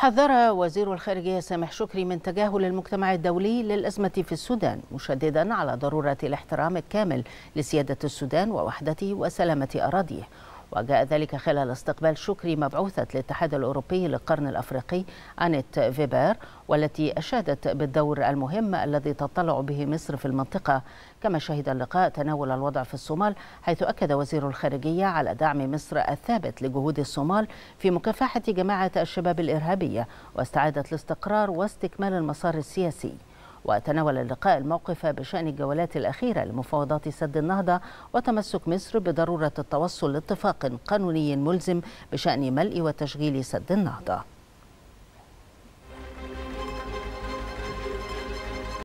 حذر وزير الخارجية سامح شكري من تجاهل المجتمع الدولي للأزمة في السودان مشددا على ضرورة الاحترام الكامل لسيادة السودان ووحدته وسلامة أراضيه وجاء ذلك خلال استقبال شكري مبعوثة الاتحاد الأوروبي للقرن الأفريقي أنيت فيبير والتي أشادت بالدور المهم الذي تطلع به مصر في المنطقة كما شهد اللقاء تناول الوضع في الصومال حيث أكد وزير الخارجية على دعم مصر الثابت لجهود الصومال في مكافحة جماعة الشباب الإرهابية واستعادة الاستقرار واستكمال المسار السياسي وتناول اللقاء الموقف بشأن الجولات الأخيرة لمفاوضات سد النهضة وتمسك مصر بضرورة التوصل لاتفاق قانوني ملزم بشأن ملء وتشغيل سد النهضة